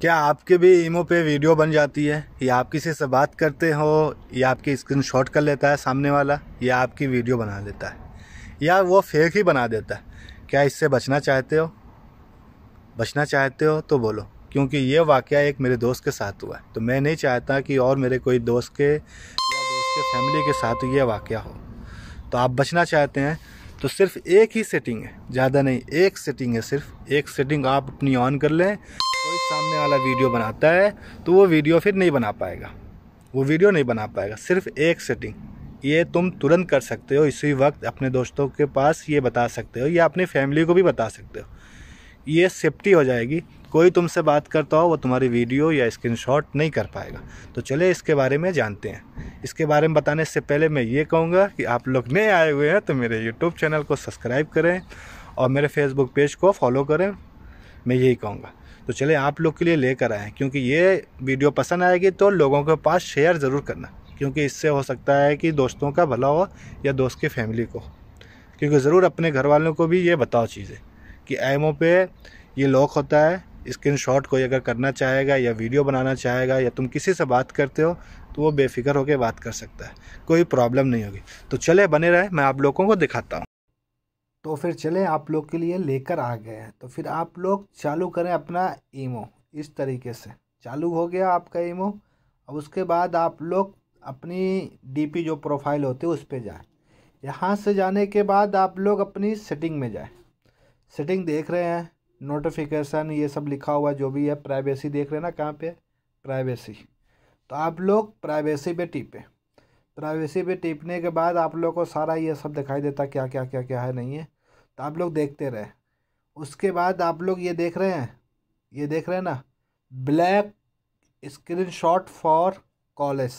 क्या आपके भी ईमो पे वीडियो बन जाती है या आप किसी से बात करते हो या आपकी स्क्रीन शॉट कर लेता है सामने वाला या आपकी वीडियो बना लेता है या वो फेक ही बना देता है क्या इससे बचना चाहते हो बचना चाहते हो तो बोलो क्योंकि ये वाक़ एक मेरे दोस्त के साथ हुआ है तो मैं नहीं चाहता कि और मेरे कोई दोस्त के या दोस्त के फैमिली के साथ ये वाक़ हो तो आप बचना चाहते हैं तो सिर्फ एक ही सेटिंग है ज़्यादा नहीं एक सेटिंग है सिर्फ एक सेटिंग आप अपनी ऑन कर लें कोई सामने वाला वीडियो बनाता है तो वो वीडियो फिर नहीं बना पाएगा वो वीडियो नहीं बना पाएगा सिर्फ एक सेटिंग ये तुम तुरंत कर सकते हो इसी वक्त अपने दोस्तों के पास ये बता सकते हो या अपनी फैमिली को भी बता सकते हो ये सेफ्टी हो जाएगी कोई तुमसे बात करता हो वो तुम्हारी वीडियो या स्क्रीनशॉट नहीं कर पाएगा तो चले इसके बारे में जानते हैं इसके बारे में बताने से पहले मैं ये कहूँगा कि आप लोग नए आए हुए हैं तो मेरे यूट्यूब चैनल को सब्सक्राइब करें और मेरे फेसबुक पेज को फॉलो करें मैं यही कहूँगा तो चले आप लोग के लिए लेकर आए क्योंकि ये वीडियो पसंद आएगी तो लोगों के पास शेयर ज़रूर करना क्योंकि इससे हो सकता है कि दोस्तों का भला हो या दोस्त की फैमिली को क्योंकि ज़रूर अपने घर वालों को भी ये बताओ चीज़ें कि एमओ पे ये लॉक होता है स्क्रीन शॉट कोई अगर करना चाहेगा या वीडियो बनाना चाहेगा या तुम किसी से बात करते हो तो वो बेफिक्र होकर बात कर सकता है कोई प्रॉब्लम नहीं होगी तो चले बने रहे मैं आप लोगों को दिखाता हूँ तो फिर चले आप लोग के लिए लेकर आ गए हैं तो फिर आप लोग चालू करें अपना ईमो इस तरीके से चालू हो गया आपका ईमो अब उसके बाद आप लोग अपनी डीपी जो प्रोफाइल होती है उस पर जाए यहाँ से जाने के बाद आप लोग अपनी सेटिंग में जाए सेटिंग देख रहे हैं नोटिफिकेशन ये सब लिखा हुआ जो भी है प्राइवेसी देख रहे हैं ना कहाँ पे प्राइवेसी तो आप लोग प्राइवेसी पे टीपें प्राइवेसी पे टिपने के बाद आप लोग को सारा ये सब दिखाई देता क्या क्या क्या क्या है नहीं है तो आप लोग देखते रहे उसके बाद आप लोग ये देख रहे हैं ये देख रहे हैं ना black screen shot for college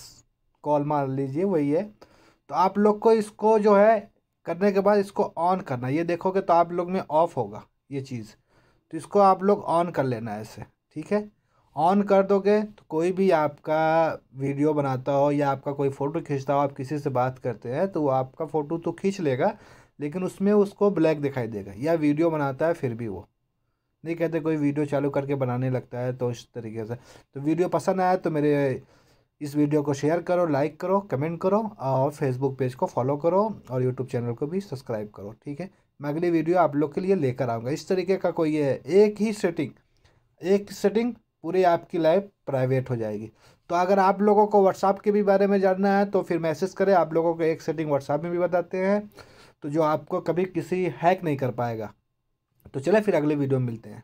call मार लीजिए वही है तो आप लोग को इसको जो है करने के बाद इसको ऑन करना ये देखोगे तो आप लोग में ऑफ होगा ये चीज़ तो इसको आप लोग ऑन कर लेना है ऐसे ठीक है ऑन कर दोगे तो कोई भी आपका वीडियो बनाता हो या आपका कोई फ़ोटो खींचता हो आप किसी से बात करते हैं तो वो आपका फ़ोटो तो खींच लेगा लेकिन उसमें उसको ब्लैक दिखाई देगा या वीडियो बनाता है फिर भी वो नहीं कहते कोई वीडियो चालू करके बनाने लगता है तो इस तरीके से तो वीडियो पसंद आया तो मेरे इस वीडियो को शेयर करो लाइक करो कमेंट करो और फेसबुक पेज को फॉलो करो और यूट्यूब चैनल को भी सब्सक्राइब करो ठीक है मैं अगली वीडियो आप लोग के लिए लेकर आऊँगा इस तरीके का कोई है एक ही सेटिंग एक सेटिंग पूरी आपकी लाइफ प्राइवेट हो जाएगी तो अगर आप लोगों को व्हाट्सअप के भी बारे में जानना है तो फिर मैसेज करें आप लोगों को एक सेटिंग व्हाट्सअप में भी बताते हैं तो जो आपको कभी किसी हैक नहीं कर पाएगा तो चले फिर अगले वीडियो में मिलते हैं